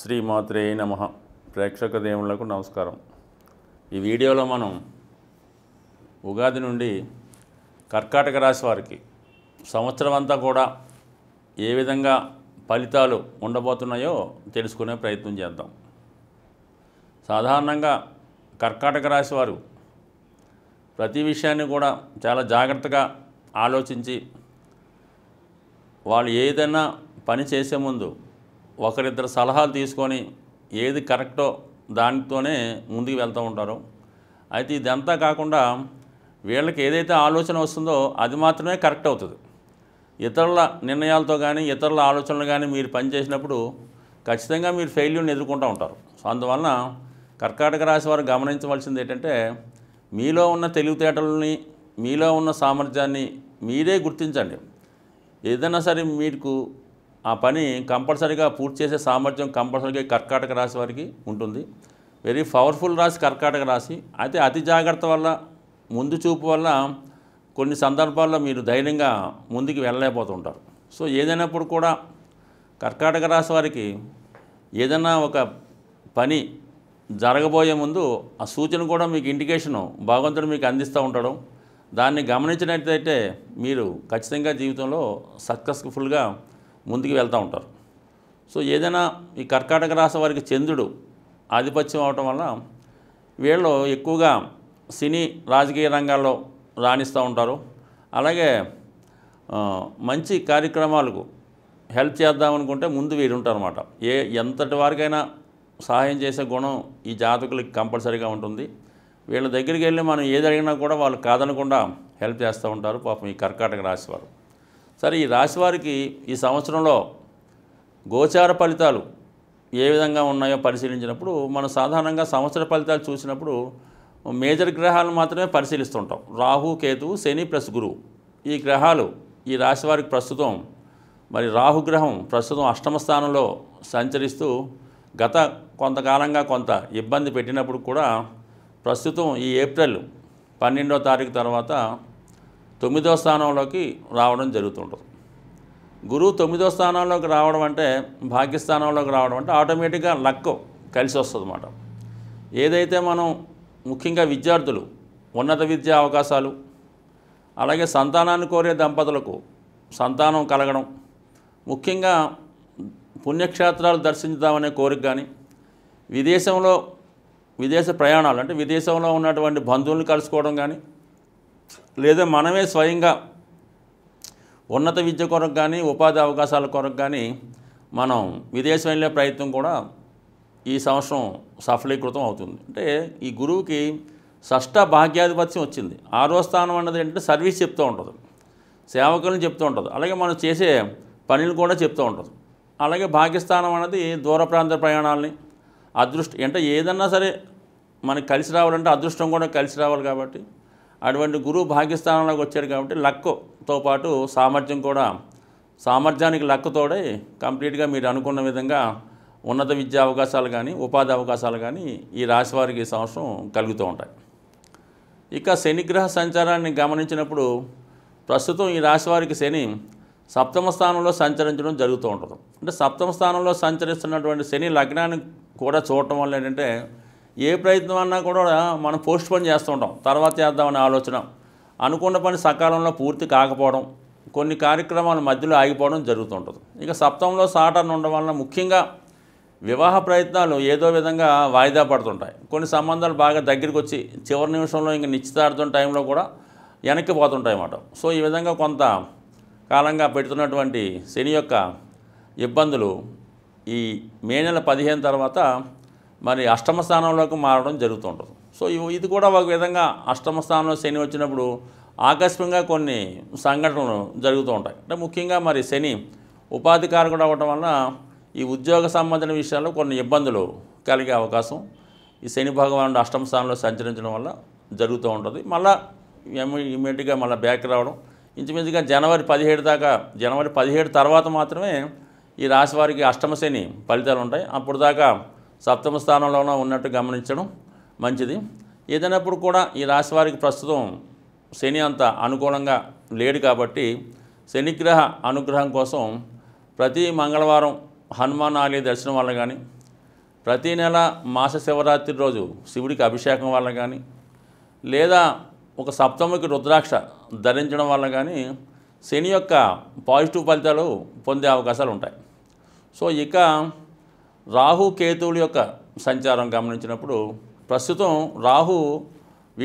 శ్రీమాత్రే నమ ప్రేక్షక దేవులకు నమస్కారం ఈ వీడియోలో మనం ఉగాది నుండి కర్కాటక రాశి వారికి సంవత్సరం అంతా కూడా ఏ విధంగా ఫలితాలు ఉండబోతున్నాయో తెలుసుకునే ప్రయత్నం చేద్దాం సాధారణంగా కర్కాటక రాశి వారు ప్రతి విషయాన్ని కూడా చాలా జాగ్రత్తగా ఆలోచించి వాళ్ళు ఏదైనా పని చేసే ముందు ఒకరిద్దరు సలహాలు తీసుకొని ఏది కరెక్టో దానితోనే ముందుకు వెళ్తూ ఉంటారు అయితే ఇదంతా కాకుండా వీళ్ళకి ఏదైతే ఆలోచన వస్తుందో అది మాత్రమే కరెక్ట్ అవుతుంది ఇతరుల నిర్ణయాలతో కానీ ఇతరుల ఆలోచనలు కానీ మీరు పనిచేసినప్పుడు ఖచ్చితంగా మీరు ఫెయిల్యూర్ని ఎదుర్కొంటూ ఉంటారు సో అందువలన కర్కాటక రాశి వారు గమనించవలసింది ఏంటంటే మీలో ఉన్న తెలివితేటలని మీలో ఉన్న సామర్థ్యాన్ని మీరే గుర్తించండి ఏదైనా సరే మీకు ఆ పని కంపల్సరీగా పూర్తి చేసే సామర్థ్యం కంపల్సరీగా కర్కాటక రాశి వారికి ఉంటుంది వెరీ పవర్ఫుల్ రాశి కర్కాటక రాశి అయితే అతి జాగ్రత్త వల్ల ముందు చూపు వల్ల కొన్ని సందర్భాల్లో మీరు ధైర్యంగా ముందుకు వెళ్ళలేకపోతుంటారు సో ఏదైనప్పుడు కూడా కర్కాటక రాశి వారికి ఏదైనా ఒక పని జరగబోయే ముందు ఆ సూచన కూడా మీకు ఇండికేషను భగవంతుడు మీకు అందిస్తూ ఉంటాడు దాన్ని గమనించినట్లయితే మీరు ఖచ్చితంగా జీవితంలో సక్సెస్ఫుల్గా ముందుకు వెళ్తూ ఉంటారు సో ఏదైనా ఈ కర్కాటక రాశి వారికి చంద్రుడు ఆధిపత్యం అవటం వల్ల వీళ్ళు ఎక్కువగా సినీ రాజకీయ రంగాల్లో రాణిస్తూ ఉంటారు అలాగే మంచి కార్యక్రమాలకు హెల్ప్ చేద్దాం అనుకుంటే ముందు వీరుంటారు అనమాట ఏ ఎంతటి వారికైనా సహాయం చేసే గుణం ఈ జాతకులకి కంపల్సరీగా ఉంటుంది వీళ్ళ దగ్గరికి వెళ్ళి మనం ఏది అడిగినా కూడా వాళ్ళు కాదనకుండా హెల్ప్ చేస్తూ ఉంటారు పాపం ఈ కర్కాటక రాశి వారు సరే ఈ రాశివారికి ఈ సంవత్సరంలో గోచార ఫలితాలు ఏ విధంగా ఉన్నాయో పరిశీలించినప్పుడు మనం సాధారణంగా సంవత్సర ఫలితాలు చూసినప్పుడు మేజర్ గ్రహాలను మాత్రమే పరిశీలిస్తుంటాం రాహు కేతు శని ప్లస్ గురువు ఈ గ్రహాలు ఈ రాశివారికి ప్రస్తుతం మరి రాహుగ్రహం ప్రస్తుతం అష్టమ స్థానంలో సంచరిస్తూ గత కొంతకాలంగా కొంత ఇబ్బంది పెట్టినప్పుడు కూడా ప్రస్తుతం ఈ ఏప్రిల్ పన్నెండో తారీఖు తర్వాత తొమ్మిదో స్థానంలోకి రావడం జరుగుతుంటుంది గురువు తొమ్మిదో స్థానంలోకి రావడం అంటే భాగ్యస్థానంలోకి రావడం అంటే ఆటోమేటిక్గా లక్ కలిసి వస్తుంది అన్నమాట ఏదైతే మనం ముఖ్యంగా విద్యార్థులు ఉన్నత విద్యా అవకాశాలు అలాగే సంతానాన్ని కోరే దంపతులకు సంతానం కలగడం ముఖ్యంగా పుణ్యక్షేత్రాలు దర్శించుదామనే కోరిక కానీ విదేశంలో విదేశ ప్రయాణాలు అంటే విదేశంలో ఉన్నటువంటి బంధువులను కలుసుకోవడం కానీ లేదా మనమే స్వయంగా ఉన్నత విద్య కొరకు కానీ ఉపాధి అవకాశాల కొరకు కానీ మనం విదేశం వెళ్ళే ప్రయత్నం కూడా ఈ సంవత్సరం సఫలీకృతం అవుతుంది అంటే ఈ గురువుకి షష్ట భాగ్యాధిపత్యం వచ్చింది ఆరో స్థానం అన్నది ఏంటంటే సర్వీస్ చెప్తూ ఉంటుంది సేవకులను చెప్తూ ఉంటుంది అలాగే మనం చేసే పనులు కూడా చెప్తూ ఉంటుంది అలాగే భాగ్యస్థానం అన్నది దూర ప్రాంత ప్రయాణాలని అదృష్టం అంటే ఏదన్నా సరే మనకి కలిసి రావాలంటే అదృష్టం కూడా కలిసి రావాలి కాబట్టి అటువంటి గురువు భాగ్యస్థానంలోకి వచ్చాడు కాబట్టి లక్కుతో పాటు సామర్థ్యం కూడా సామర్థ్యానికి లక్కుతోడే కంప్లీట్గా మీరు అనుకున్న విధంగా ఉన్నత విద్యా అవకాశాలు కానీ ఉపాధి అవకాశాలు కానీ ఈ రాశి వారికి ఈ సంవత్సరం కలుగుతూ ఉంటాయి ఇక శనిగ్రహ సంచారాన్ని గమనించినప్పుడు ప్రస్తుతం ఈ రాశి వారికి శని సప్తమ స్థానంలో సంచరించడం జరుగుతూ ఉంటుంది అంటే సప్తమ స్థానంలో సంచరిస్తున్నటువంటి శని లగ్నాన్ని కూడా చూడటం వల్ల ఏంటంటే ఏ ప్రయత్నం అన్నా కూడా మనం పోస్ట్ పోన్ చేస్తుంటాం తర్వాత చేద్దామని ఆలోచన అనుకున్న పని సకాలంలో పూర్తి కాకపోవడం కొన్ని కార్యక్రమాలు మధ్యలో ఆగిపోవడం జరుగుతుంటుంది ఇక సప్తంలో సాటర్న్ ఉండడం వలన ముఖ్యంగా వివాహ ప్రయత్నాలు ఏదో విధంగా వాయిదా పడుతుంటాయి కొన్ని సంబంధాలు బాగా దగ్గరికి వచ్చి చివరి నిమిషంలో ఇంక నిశ్చితార్థం టైంలో కూడా వెనక్కి పోతుంటాయి అన్నమాట సో ఈ విధంగా కొంత కాలంగా పెడుతున్నటువంటి శని యొక్క ఇబ్బందులు ఈ మే నెల పదిహేను తర్వాత మరి అష్టమ స్థానంలోకి మారడం జరుగుతుంటుంది సో ఇది కూడా ఒక విధంగా అష్టమ స్థానంలో శని వచ్చినప్పుడు ఆకస్మికంగా కొన్ని సంఘటనలు జరుగుతూ ఉంటాయి అంటే ముఖ్యంగా మరి శని ఉపాధి కారకుడు అవ్వటం వలన ఈ ఉద్యోగ సంబంధించిన విషయాల్లో కొన్ని ఇబ్బందులు కలిగే అవకాశం ఈ శని భగవానుడు అష్టమ స్థానంలో సంచరించడం వల్ల జరుగుతూ ఉంటుంది మళ్ళీ ఇమీడియట్గా మళ్ళీ బ్యాక్ రావడం ఇంచుమించుగా జనవరి పదిహేడు దాకా జనవరి పదిహేడు తర్వాత మాత్రమే ఈ రాశి వారికి అష్టమ శని ఫలితాలు ఉంటాయి అప్పుడు దాకా సప్తమ స్థానంలోనూ ఉన్నట్టు గమనించడం మంచిది ఏదైనప్పుడు కూడా ఈ రాశి వారికి ప్రస్తుతం శని అంత అనుకూలంగా లేడు కాబట్టి శనిగ్రహ అనుగ్రహం కోసం ప్రతి మంగళవారం హనుమాన్ ఆలయ దర్శనం వల్ల కానీ ప్రతి నెల మాస శివరాత్రి రోజు శివుడికి అభిషేకం వల్ల కానీ లేదా ఒక సప్తమికి రుద్రాక్ష ధరించడం వల్ల కానీ శని యొక్క పాజిటివ్ ఫలితాలు పొందే అవకాశాలు ఉంటాయి సో ఇక రాహు కేతువుల యొక్క సంచారం గమనించినప్పుడు ప్రస్తుతం రాహు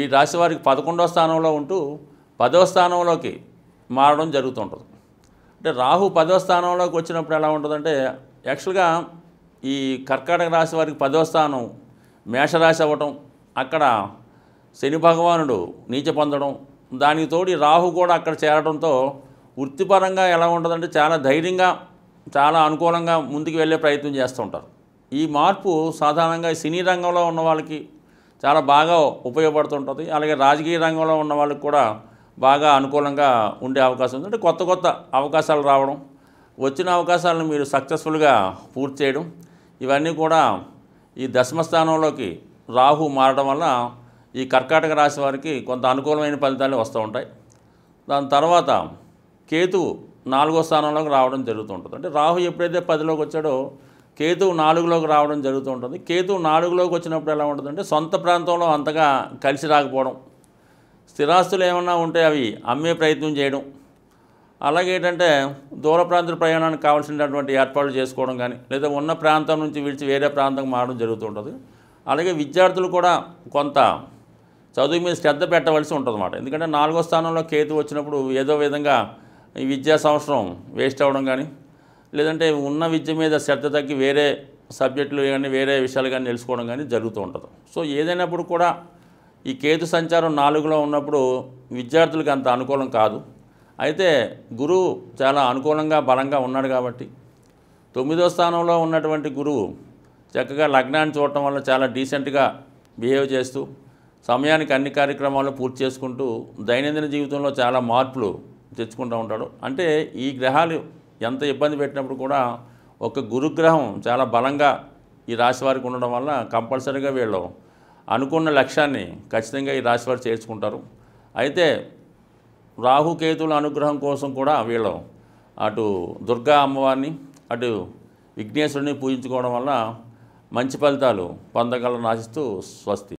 ఈ రాశి వారికి పదకొండవ స్థానంలో ఉంటూ పదవ స్థానంలోకి మారడం జరుగుతుంటుంది అంటే రాహు పదవ స్థానంలోకి వచ్చినప్పుడు ఎలా ఉంటుందంటే యాక్చువల్గా ఈ కర్కాటక రాశి వారికి పదవ స్థానం మేషరాశి అవ్వటం అక్కడ శని భగవానుడు నీచ పొందడం దానికి తోడి రాహు కూడా అక్కడ చేరడంతో వృత్తిపరంగా ఎలా ఉంటుందంటే చాలా ధైర్యంగా చాలా అనుకూలంగా ముందుకు వెళ్ళే ప్రయత్నం చేస్తూ ఉంటారు ఈ మార్పు సాధారణంగా సినీ రంగంలో ఉన్న వాళ్ళకి చాలా బాగా ఉపయోగపడుతుంటుంది అలాగే రాజకీయ రంగంలో ఉన్న వాళ్ళకి కూడా బాగా అనుకూలంగా ఉండే అవకాశం ఉంది అంటే కొత్త కొత్త అవకాశాలు రావడం వచ్చిన అవకాశాలను మీరు సక్సెస్ఫుల్గా పూర్తి చేయడం ఇవన్నీ కూడా ఈ దశమస్థానంలోకి రాహు మారడం వల్ల ఈ కర్కాటక రాశి వారికి కొంత అనుకూలమైన ఫలితాలు వస్తూ ఉంటాయి దాని తర్వాత కేతువు నాలుగో స్థానంలోకి రావడం జరుగుతుంటుంది అంటే రాహు ఎప్పుడైతే పదిలోకి వచ్చాడో కేతువు నాలుగులోకి రావడం జరుగుతూ ఉంటుంది నాలుగులోకి వచ్చినప్పుడు ఎలా ఉంటుందంటే సొంత ప్రాంతంలో అంతగా కలిసి రాకపోవడం స్థిరాస్తులు ఏమన్నా ఉంటే అవి అమ్మే ప్రయత్నం చేయడం అలాగే ఏంటంటే దూర ప్రాంత ప్రయాణానికి కావాల్సినటువంటి ఏర్పాట్లు చేసుకోవడం కానీ లేదా ఉన్న ప్రాంతం నుంచి విడిచి వేరే ప్రాంతం మారడం జరుగుతుంటుంది అలాగే విద్యార్థులు కూడా కొంత చదువు మీద శ్రద్ధ పెట్టవలసి ఉంటుంది ఎందుకంటే నాలుగో స్థానంలో కేతు వచ్చినప్పుడు ఏదో విధంగా ఈ విద్యా సంవత్సరం వేస్ట్ అవ్వడం కానీ లేదంటే ఉన్న విద్య మీద శ్రద్ధ తగ్గి వేరే సబ్జెక్టులు కానీ వేరే విషయాలు కానీ తెలుసుకోవడం కానీ జరుగుతూ ఉంటుంది సో ఏదైనప్పుడు కూడా ఈ కేతు సంచారం నాలుగులో ఉన్నప్పుడు విద్యార్థులకు అంత అనుకూలం కాదు అయితే గురువు చాలా అనుకూలంగా బలంగా ఉన్నాడు కాబట్టి తొమ్మిదో స్థానంలో ఉన్నటువంటి గురువు చక్కగా లగ్నాన్ని చూడటం వల్ల చాలా డీసెంట్గా బిహేవ్ చేస్తూ సమయానికి అన్ని కార్యక్రమాలు పూర్తి చేసుకుంటూ దైనందిన జీవితంలో చాలా మార్పులు తెచ్చుకుంటూ ఉంటాడు అంటే ఈ గ్రహాలు ఎంత ఇబ్బంది పెట్టినప్పుడు కూడా ఒక గురుగ్రహం చాలా బలంగా ఈ రాశి వారికి ఉండడం వల్ల కంపల్సరీగా వీళ్ళు అనుకున్న లక్ష్యాన్ని ఖచ్చితంగా ఈ రాశి వారు చేర్చుకుంటారు అయితే రాహుకేతుల అనుగ్రహం కోసం కూడా వీళ్ళు అటు దుర్గా అమ్మవారిని అటు విఘ్నేశ్వరుని పూజించుకోవడం వల్ల మంచి ఫలితాలు పొందగలను ఆశిస్తూ స్వస్తి